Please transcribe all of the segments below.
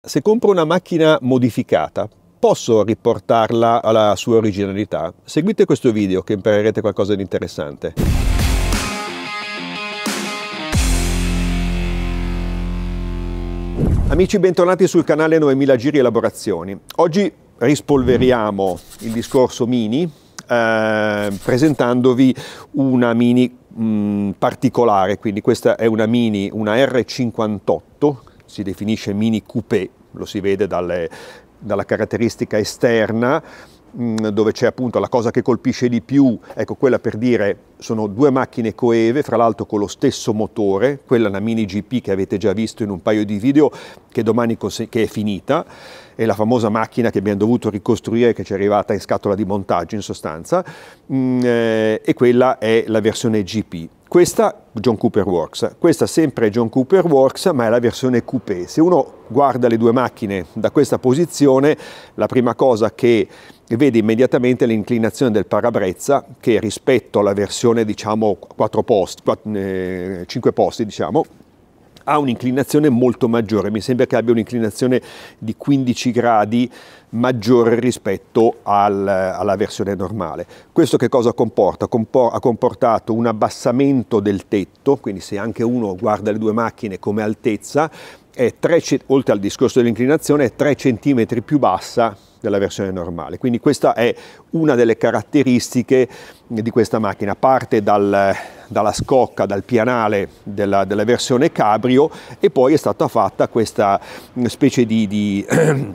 Se compro una macchina modificata, posso riportarla alla sua originalità? Seguite questo video che imparerete qualcosa di interessante. Amici bentornati sul canale 9000 Giri Elaborazioni. Oggi rispolveriamo il discorso mini eh, presentandovi una mini mm, particolare, quindi questa è una mini, una R58 si definisce mini coupé, lo si vede dalle, dalla caratteristica esterna mm, dove c'è appunto la cosa che colpisce di più, ecco quella per dire sono due macchine coeve, fra l'altro con lo stesso motore, quella è una mini GP che avete già visto in un paio di video che domani che è finita, è la famosa macchina che abbiamo dovuto ricostruire che ci è arrivata in scatola di montaggio in sostanza mm, eh, e quella è la versione GP questa John Cooper Works, questa sempre John Cooper Works ma è la versione coupé. Se uno guarda le due macchine da questa posizione, la prima cosa che vede immediatamente è l'inclinazione del parabrezza che rispetto alla versione diciamo 4 posti, 4, eh, 5 posti diciamo, ha un'inclinazione molto maggiore, mi sembra che abbia un'inclinazione di 15 gradi maggiore rispetto al, alla versione normale. Questo che cosa comporta? Compor ha comportato un abbassamento del tetto, quindi se anche uno guarda le due macchine come altezza, è 3, oltre al discorso dell'inclinazione, è 3 cm più bassa della versione normale. Quindi questa è una delle caratteristiche di questa macchina. Parte dal, dalla scocca, dal pianale della, della, versione cabrio e poi è stata fatta questa specie di... di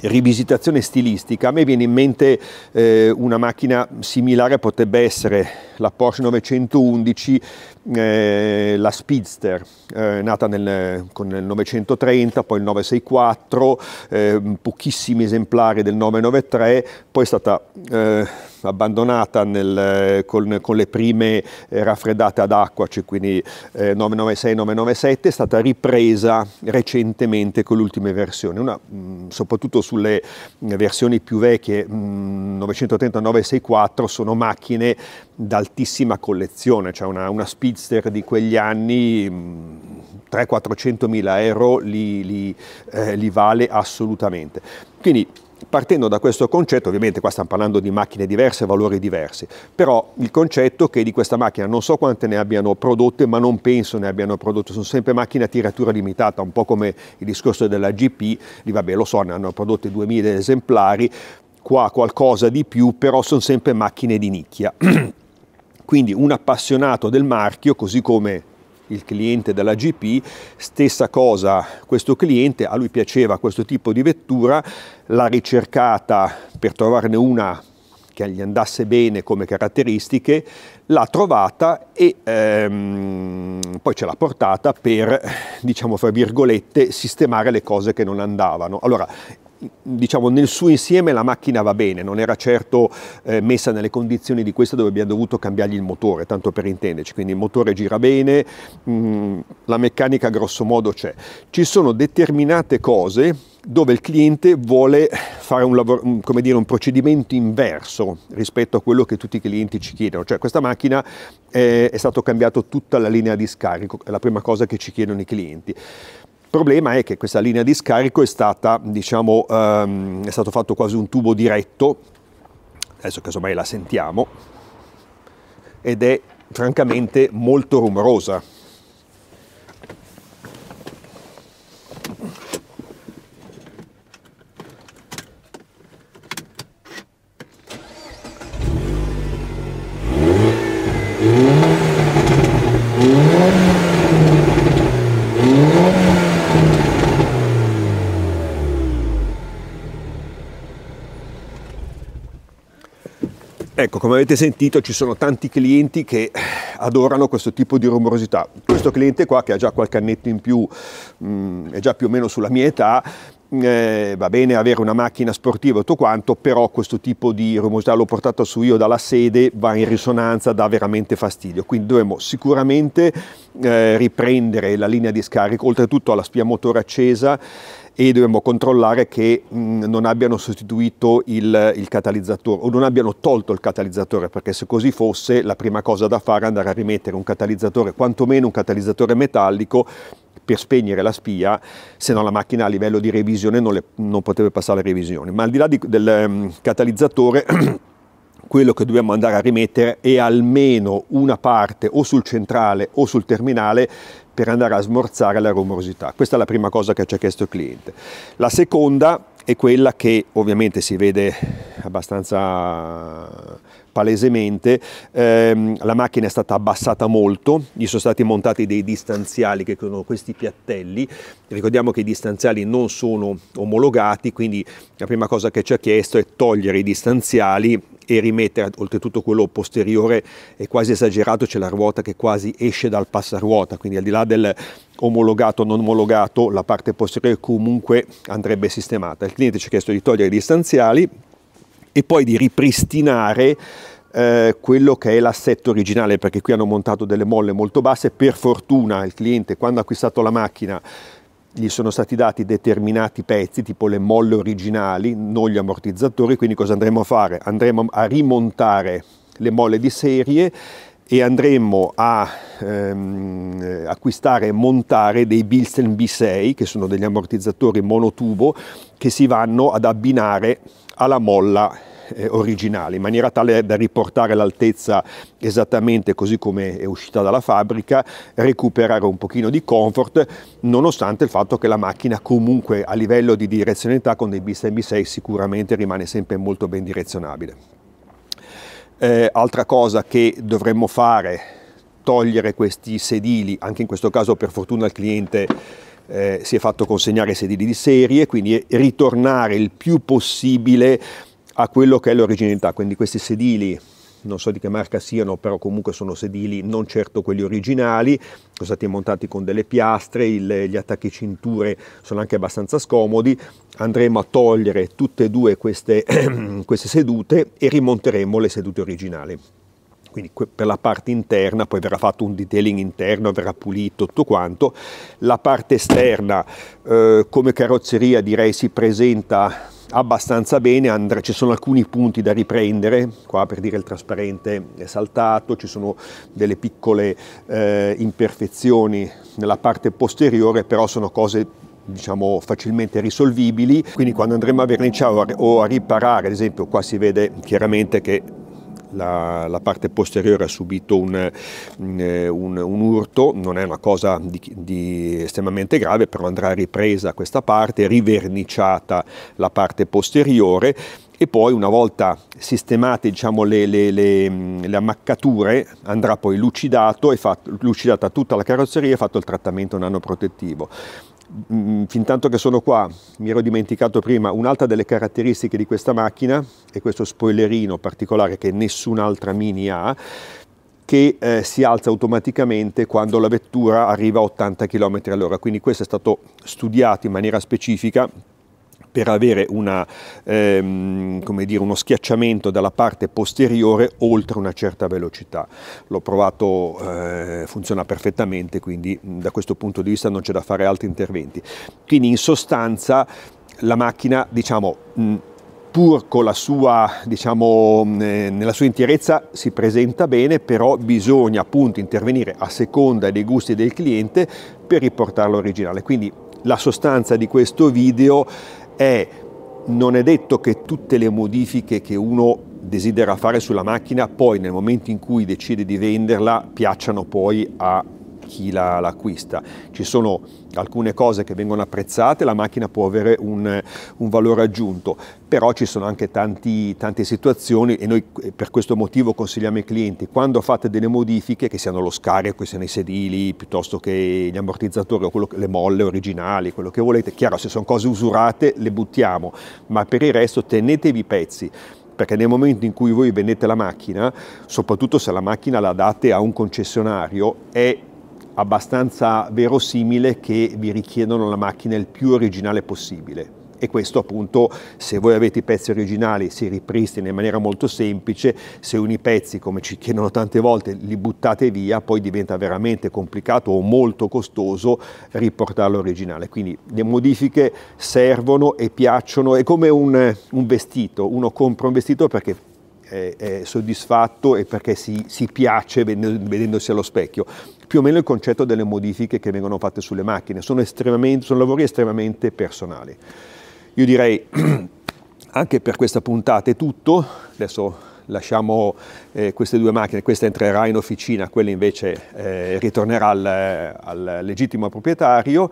rivisitazione stilistica, a me viene in mente eh, una macchina similare potrebbe essere la Porsche 911, eh, la Speedster, eh, nata nel, con il 930, poi il 964, eh, pochissimi esemplari del 993, poi è stata eh, abbandonata nel, con, con, le prime eh, raffreddate ad acqua, cioè quindi 996-997, eh, è stata ripresa recentemente con le ultime versioni, una, mh, soprattutto sulle versioni più vecchie, 930-964, sono macchine d'altissima collezione, cioè una, una speedster di quegli anni 300-400 mila euro li, li, eh, li vale assolutamente. Quindi partendo da questo concetto, ovviamente qua stiamo parlando di macchine diverse, valori diversi, però il concetto che di questa macchina non so quante ne abbiano prodotte, ma non penso ne abbiano prodotte, sono sempre macchine a tiratura limitata, un po' come il discorso della GP, lì vabbè lo so, ne hanno prodotte 2000 esemplari, qua qualcosa di più, però sono sempre macchine di nicchia. Quindi un appassionato del marchio, così come il cliente della GP, stessa cosa, questo cliente, a lui piaceva questo tipo di vettura, l'ha ricercata per trovarne una che gli andasse bene come caratteristiche, l'ha trovata e ehm, poi ce l'ha portata per, diciamo fra virgolette, sistemare le cose che non andavano. Allora, diciamo nel suo insieme la macchina va bene, non era certo eh, messa nelle condizioni di questa dove abbiamo dovuto cambiargli il motore, tanto per intenderci, quindi il motore gira bene, mh, mm, la meccanica grosso modo c'è. Ci sono determinate cose dove il cliente vuole fare un, lavoro, mm, come dire, un procedimento inverso rispetto a quello che tutti i clienti ci chiedono, cioè questa macchina è, è stata cambiata tutta la linea di scarico, è la prima cosa che ci chiedono i clienti problema è che questa linea di scarico è stata, diciamo, ehm, è stato fatto quasi un tubo diretto, adesso casomai la sentiamo, ed è francamente molto rumorosa. Ecco, come avete sentito ci sono tanti clienti che adorano questo tipo di rumorosità. Questo cliente qua, che ha già qualche annetto in più, mh, mm, è già più o meno sulla mia età, eh, va bene avere una macchina sportiva e tutto quanto, però questo tipo di rumorosità l'ho portata su io dalla sede, va in risonanza, dà veramente fastidio. Quindi dovremmo sicuramente eh, riprendere la linea di scarico, oltretutto alla spia motore accesa, e dobbiamo controllare che mh, mm, non abbiano sostituito il, il, catalizzatore o non abbiano tolto il catalizzatore perché se così fosse la prima cosa da fare è andare a rimettere un catalizzatore quantomeno un catalizzatore metallico per spegnere la spia se no la macchina a livello di revisione non, le, non poteva passare la revisione. ma al di là di, del um, catalizzatore quello che dobbiamo andare a rimettere è almeno una parte o sul centrale o sul terminale per andare a smorzare la rumorosità. Questa è la prima cosa che ci ha chiesto il cliente. La seconda è quella che ovviamente si vede abbastanza palesemente, ehm, la macchina è stata abbassata molto, gli sono stati montati dei distanziali che sono questi piattelli, ricordiamo che i distanziali non sono omologati, quindi la prima cosa che ci ha chiesto è togliere i distanziali e rimettere oltretutto quello posteriore è quasi esagerato, c'è la ruota che quasi esce dal passaruota, quindi al di là del omologato o non omologato la parte posteriore comunque andrebbe sistemata. Il cliente ci ha chiesto di togliere i distanziali, e poi di ripristinare eh, quello che è l'assetto originale, perché qui hanno montato delle molle molto basse, per fortuna il cliente quando ha acquistato la macchina gli sono stati dati determinati pezzi, tipo le molle originali, non gli ammortizzatori, quindi cosa andremo a fare? Andremo a rimontare le molle di serie e andremo a ehm, acquistare e montare dei Bilstein B6 che sono degli ammortizzatori monotubo che si vanno ad abbinare alla molla eh, originale in maniera tale da riportare l'altezza esattamente così come è uscita dalla fabbrica recuperare un pochino di comfort nonostante il fatto che la macchina comunque a livello di direzionalità con dei Bilstein B6 sicuramente rimane sempre molto ben direzionabile eh, altra cosa che dovremmo fare, togliere questi sedili, anche in questo caso per fortuna il cliente eh, si è fatto consegnare i sedili di serie, quindi ritornare il più possibile a quello che è l'originalità, quindi questi sedili non so di che marca siano, però comunque sono sedili non certo quelli originali, sono stati montati con delle piastre, il, gli attacchi cinture sono anche abbastanza scomodi, andremo a togliere tutte e due queste, queste sedute e rimonteremo le sedute originali quindi per la parte interna poi verrà fatto un detailing interno, verrà pulito tutto quanto. La parte esterna eh, come carrozzeria direi si presenta abbastanza bene, andrà, ci sono alcuni punti da riprendere, qua per dire il trasparente è saltato, ci sono delle piccole eh, imperfezioni nella parte posteriore, però sono cose diciamo facilmente risolvibili quindi quando andremo a verniciare o a riparare ad esempio qua si vede chiaramente che la, la parte posteriore ha subito un, un, un, urto, non è una cosa di, di estremamente grave, però andrà ripresa questa parte, riverniciata la parte posteriore e poi una volta sistemate diciamo, le, le, le, le, ammaccature andrà poi lucidato e fatto, lucidata tutta la carrozzeria e fatto il trattamento nanoprotettivo. Mm, fin tanto che sono qua, mi ero dimenticato prima, un'altra delle caratteristiche di questa macchina è questo spoilerino particolare che nessun'altra Mini ha, che eh, si alza automaticamente quando la vettura arriva a 80 km all'ora. Quindi questo è stato studiato in maniera specifica per avere una, ehm, dire, uno schiacciamento dalla parte posteriore oltre una certa velocità. L'ho provato, eh, funziona perfettamente, quindi da questo punto di vista non c'è da fare altri interventi. Quindi in sostanza la macchina, diciamo, mh, pur con la sua, diciamo, eh, nella sua interezza si presenta bene, però bisogna appunto intervenire a seconda dei gusti del cliente per riportarlo originale. Quindi la sostanza di questo video è non è detto che tutte le modifiche che uno desidera fare sulla macchina poi nel momento in cui decide di venderla piacciano poi a chi l'acquista. Ci sono alcune cose che vengono apprezzate, la macchina può avere un, un valore aggiunto, però ci sono anche tanti, tante situazioni e noi eh, per questo motivo consigliamo ai clienti quando fate delle modifiche, che siano lo scarico, che siano i sedili, piuttosto che gli ammortizzatori o quello, le molle originali, quello che volete, chiaro se sono cose usurate le buttiamo, ma per il resto tenetevi i pezzi perché nel momento in cui voi vendete la macchina, soprattutto se la macchina la date a un concessionario, è abbastanza verosimile che vi richiedono la macchina il più originale possibile e questo appunto se voi avete i pezzi originali si ripristina in maniera molto semplice, se uni pezzi come ci chiedono tante volte li buttate via poi diventa veramente complicato o molto costoso riportarlo originale, quindi le modifiche servono e piacciono, è come un, un vestito, uno compra un vestito perché è, è soddisfatto e perché si, si piace vedendosi allo specchio più o meno il concetto delle modifiche che vengono fatte sulle macchine, sono, sono, lavori estremamente personali. Io direi anche per questa puntata è tutto, adesso lasciamo eh, queste due macchine, questa entrerà in officina, quella invece eh, ritornerà al, al legittimo proprietario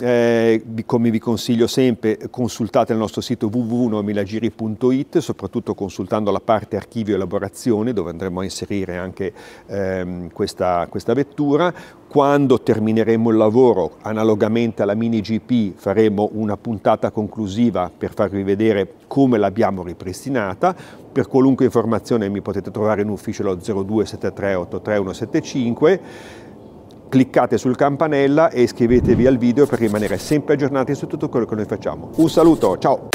eh, come vi consiglio sempre consultate il nostro sito www.nomilagiri.it, soprattutto consultando la parte archivio e elaborazione dove andremo a inserire anche ehm, questa, questa vettura quando termineremo il lavoro, analogamente alla mini GP, faremo una puntata conclusiva per farvi vedere come l'abbiamo ripristinata. Per qualunque informazione mi potete trovare in ufficio allo 0273 83175 cliccate sul campanella e iscrivetevi al video per rimanere sempre aggiornati su tutto quello che noi facciamo. Un saluto, ciao!